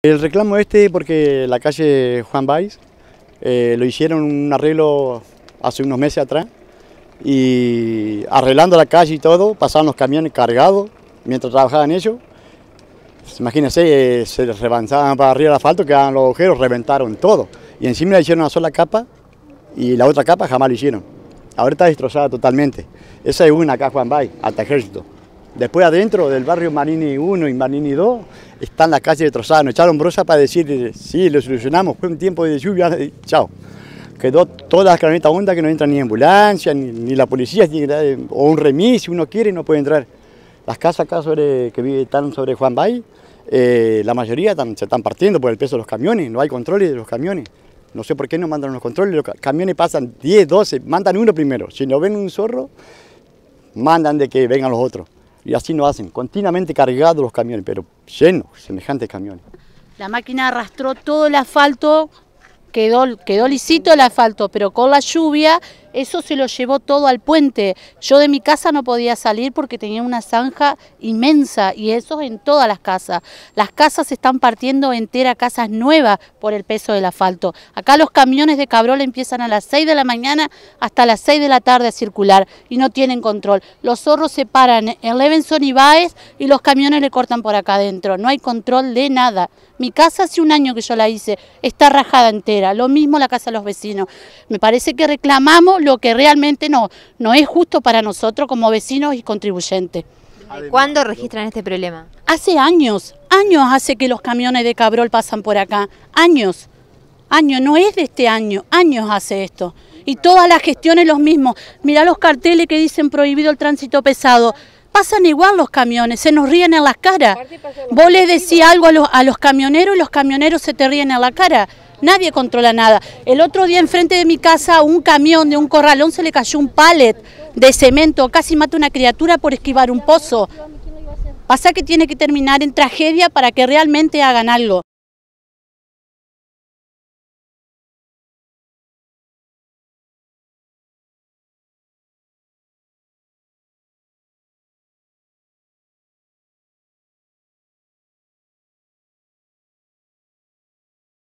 El reclamo este porque la calle Juan Valls eh, lo hicieron un arreglo hace unos meses atrás y arreglando la calle y todo, pasaban los camiones cargados mientras trabajaban ellos. imagínense, eh, se se rebanzaban para arriba el asfalto, quedaban los agujeros, reventaron todo. Y encima le hicieron una sola capa y la otra capa jamás lo hicieron. Ahora está destrozada totalmente. Esa es una acá Juan Valls, hasta ejército. Después adentro del barrio Marini 1 y Marini 2 están las calles calle de Trozano. Echaron brosa para decir, sí, lo solucionamos, fue un tiempo de lluvia, chao. Quedó toda la camioneta honda que no entra ni ambulancia, ni, la policía, o un remis, si uno quiere no puede entrar. Las casas acá que vive, están sobre Juan Bay, eh, la mayoría se están partiendo por el peso de los camiones, no hay controles de los camiones. No sé por qué no mandan los controles, los camiones pasan 10, 12, mandan uno primero. Si no ven un zorro, mandan de que vengan los otros y así no hacen, continuamente cargados los camiones, pero llenos, semejantes camiones. La máquina arrastró todo el asfalto, quedó, quedó lisito el asfalto, pero con la lluvia eso se lo llevó todo al puente. Yo de mi casa no podía salir porque tenía una zanja inmensa y eso en todas las casas. Las casas están partiendo entera, casas nuevas por el peso del asfalto. Acá los camiones de Cabrol empiezan a las 6 de la mañana hasta las 6 de la tarde a circular y no tienen control. Los zorros se paran en Levenson y Baez y los camiones le cortan por acá adentro. No hay control de nada. Mi casa hace un año que yo la hice, está rajada entera. Lo mismo la casa de los vecinos. Me parece que reclamamos que realmente no, no es justo para nosotros como vecinos y contribuyentes. ¿Cuándo registran este problema? Hace años, años hace que los camiones de Cabrol pasan por acá, años, años, no es de este año, años hace esto. Y todas las gestiones los mismos. Mirá los carteles que dicen prohibido el tránsito pesado. Pasan igual los camiones, se nos ríen en las caras. Vos les decís algo a los, a los camioneros y los camioneros se te ríen en la cara nadie controla nada. El otro día enfrente de mi casa un camión de un corralón se le cayó un palet de cemento, casi mata una criatura por esquivar un pozo. Pasa que tiene que terminar en tragedia para que realmente hagan algo.